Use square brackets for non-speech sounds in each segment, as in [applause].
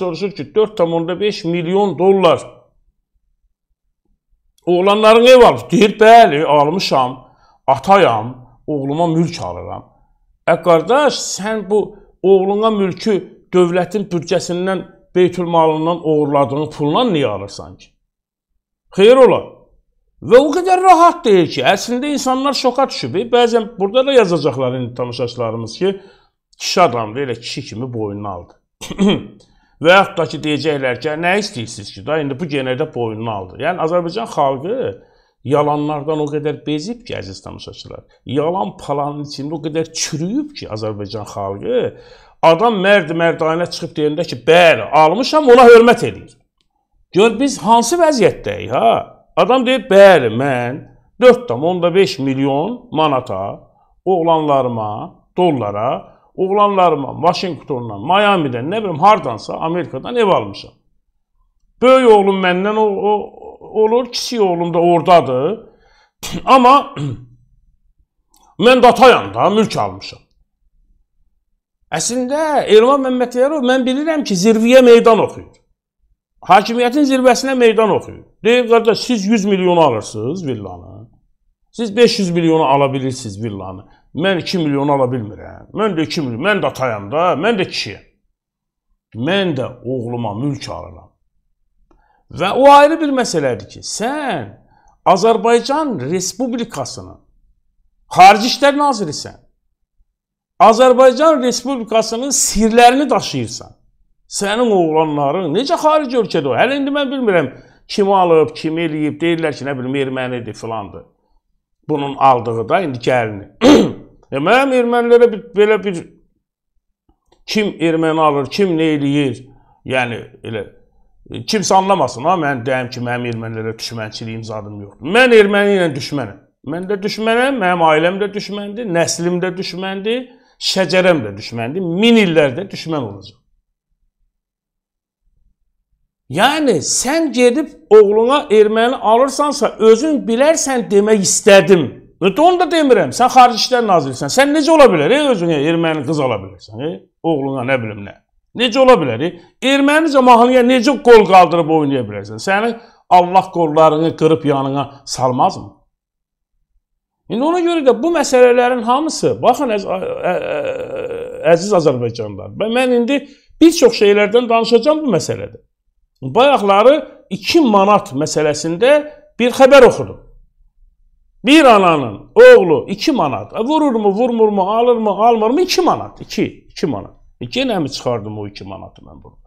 soruşur ki, 4,5 milyon dollar oğlanların ev alıb. Deyir, bəli, almışam, atayam, oğluma mülk alıram. Ə, e, qardaş, sən bu oğluna mülkü dövlətin büdcəsindən, beytül malından uğurladığın pulla niyə alırsan ki? Xeyr ola. Və o qədər rahat deyil ki, əslində insanlar şoka düşüb. E, bəzən burada da yazacaqlar indi tamaşaçılarımız ki, kişi adamdır, elə kişi kimi boynuna aldı. [clears throat] Və yaxud da ki deyəcəklər ki, nə istəyirsiniz ki, da indi bu genədə boynunu aldı. Yəni Azərbaycan xalqı yalanlardan o qədər bezib ki, əziz tamaşaçılar. Yalan palanın içində o qədər çürüyüb ki, Azərbaycan xalqı adam mərd mərdanə çıxıb deyəndə ki, bəli, almışam, ona hörmət eləyir. Gör biz hansı vəziyyətdəyik ha? Adam deyir, bəli, mən 4.5 milyon manata oğlanlarıma, dollara Oğlanlarıma Washingtondan, Miami'dən, nə bilim hardansa Amerikadan ev almışam. Böyük oğlum məndən o, o olur, kiçik oğlum da ordadır. [clears throat] Amma [clears throat] mən datayam da, mülk almışam. Əslində Elman Məmmədiyarov mən bilirəm ki, zirviyə meydan oxuyur. Hakimiyyətin zirvəsinə meydan oxuyur. Deyir, qardaş, siz 100 milyon alırsınız villanı. Siz 500 milyonu ala bilirsiniz villanı mən 2 milyonu ala bilmirəm. Mən də 2 milyon, mən də atayam da, mən də kişiyəm. Mən də oğluma mülk alıram. Və o ayrı bir məsələdir ki, sən Azərbaycan Respublikasının Xarici İşlər Nazirisən. Azərbaycan Respublikasının sirlərini daşıyırsan. Sənin oğlanların necə xarici ölkədə o? Hələ indi mən bilmirəm kim alıb, kim eləyib, deyirlər ki, nə bilim ermənidir filandır. Bunun aldığı da indi gəlini. [clears throat] E, mənim ermənilərə belə bir kim erməni alır, kim nə eləyir, yəni elə kimsə anlamasın ha, mən deyim ki, mənim ermənilərə düşmənçiliyim zadım yoxdur. Mən erməni ilə düşmənəm. Mən də düşmənəm, mənim ailəm də düşməndir, nəslim də düşməndir, şəcərəm də düşməndir. Min illərdə düşmən olacaq. Yəni sən gedib oğluna erməni alırsansa özün bilərsən demək istədim. Ötə onu da demirəm. Sən xarici işlər nazirisən. Sən necə ola bilər? Ey özünə erməni qız ala bilərsən, ey oğluna nə bilim nə. Necə ola bilər? E, Ermənicə mahnıya necə qol qaldırıb oynaya bilərsən? Səni Allah qollarını qırıb yanına salmazmı? İndi ona görə də bu məsələlərin hamısı, baxın əz ə, ə, əziz Azərbaycanlılar, və mən indi bir çox şeylərdən danışacağam bu məsələdə. Bayaqları 2 manat məsələsində bir xəbər oxudum. Bir ananın oğlu 2 manat. E, vurur mu, vurmur mu, alır mı, almır mı? 2 manat. 2. 2 manat. E, gene mi çıxardım o 2 manatı mən burada?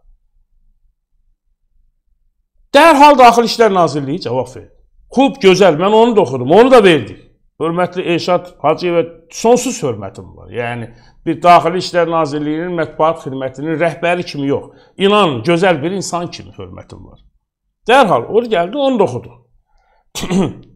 Dərhal Daxil İşlər Nazirliyi cavab verdi. Xub gözəl, mən onu da oxudum, onu da verdik. Hörmətli Elşad Hacıyevə sonsuz hörmətim var. Yəni, bir Daxili İşlər Nazirliyinin mətbuat xidmətinin rəhbəri kimi yox. İnan, gözəl bir insan kimi hörmətim var. Dərhal, o gəldi, onu da oxudu. [clears throat]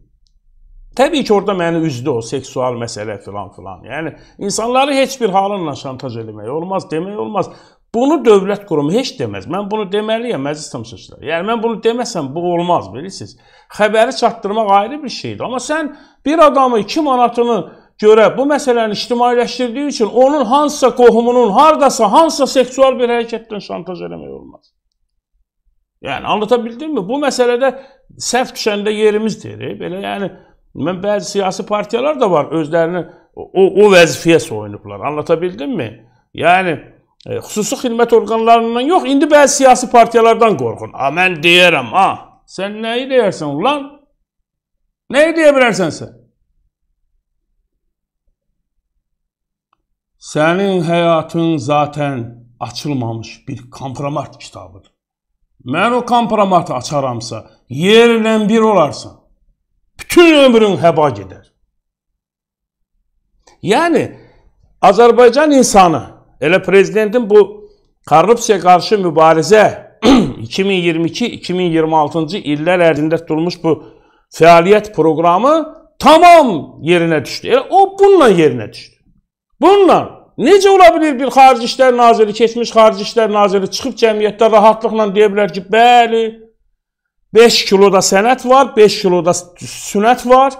Təbii ki, orada məni üzdü o seksual məsələ filan filan. Yəni insanları heç bir halınla şantaj etmək olmaz, demək olmaz. Bunu dövlət qurumu heç deməz. Mən bunu deməliyəm, əziz təmsilçilər. Yəni mən bunu deməsəm bu olmaz, bilirsiniz. Xəbəri çatdırmaq ayrı bir şeydir. Amma sən bir adamı 2 manatını görə bu məsələni ictimailəşdirdiyi üçün onun hansısa qohumunun hardasa hansısa seksual bir hərəkətdən şantaj eləmək olmaz. Yəni anlata bildimmi? Bu məsələdə səhv düşəndə yerimizdir, belə yəni Mən bəzi siyasi partiyalar da var, özlərini o, o vəzifəyə soyunublar. Anlatabildimmmi? Yəni e, xüsusi xidmət orqanlarından yox, indi bəzi siyasi partiyalardan qorxun. A mən deyərəm, ha, sən nəyi deyirsən ulan? Nəyi deyə bilərsən sən? Sənin həyatın zaten açılmamış bir kompromat kitabıdır. Mən o kompromatı açaramsa, yerlə bir olarsan bütün ömrün həba gedər. Yəni, Azərbaycan insanı, elə prezidentin bu korrupsiya qarşı mübarizə 2022-2026-cı [clears throat] illər ərzində tutulmuş bu fəaliyyət proqramı tamam yerinə düşdü. Elə o bununla yerinə düşdü. Bununla. Necə ola bilir bir xarici işlər naziri, keçmiş xarici işlər naziri çıxıb cəmiyyətdə rahatlıqla deyə bilər ki, bəli, 5 kiloda sənət var, 5 kiloda sünət var.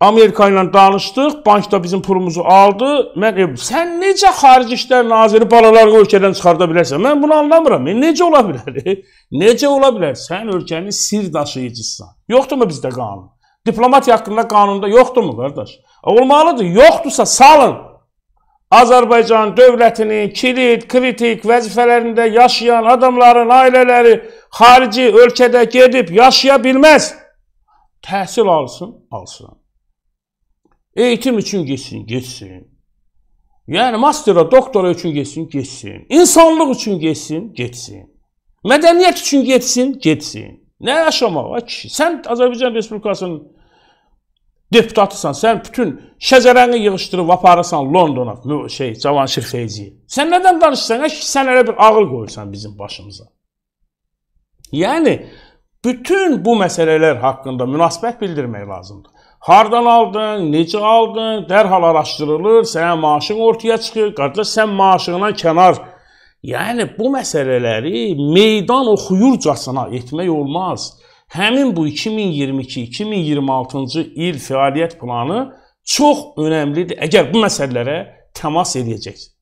Amerika ilə danışdıq, bank da bizim pulumuzu aldı. Mən ev, sən necə xarici işlər naziri balaları ölkədən çıxarda bilərsən? Mən bunu anlamıram. E, necə ola bilər? E, necə ola bilər? Sən ölkənin sir daşıyıcısısan. Yoxdurmu bizdə qanun? Diplomatiya haqqında qanunda yoxdurmu qardaş? E, olmalıdır. Yoxdursa salın. Azərbaycan dövlətinin kilit, kritik vəzifələrində yaşayan adamların ailələri xarici ölkədə gedib yaşaya bilməz. Təhsil alsın, alsın. Eğitim üçün getsin, getsin. Yəni mastera, doktora üçün getsin, getsin. İnsanlıq üçün getsin, getsin. Mədəniyyət üçün getsin, getsin. Nə yaşamağa kişi? Sən Azərbaycan Respublikasının deputatısan, sən bütün şəcərəni yığışdırıb aparırsan Londona, şey, Cavanşir Feyziyi. Sən nədən danışırsan? Əş, sən elə bir ağıl qoyursan bizim başımıza. Yəni bütün bu məsələlər haqqında münasibət bildirmək lazımdır. Hardan aldın, necə aldın, dərhal araşdırılır, sənin maaşın ortaya çıxır, qardaş sən maaşından kənar. Yəni bu məsələləri meydan oxuyurcasına etmək olmaz həmin bu 2022-2026-cı il fəaliyyət planı çox önəmlidir. Əgər bu məsələlərə təmas edəcəksiniz.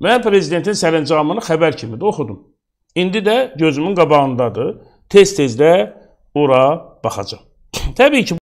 Mən prezidentin sərəncamını xəbər kimi də oxudum. İndi də gözümün qabağındadır. Tez-tez də ora baxacağam. [coughs] Təbii ki,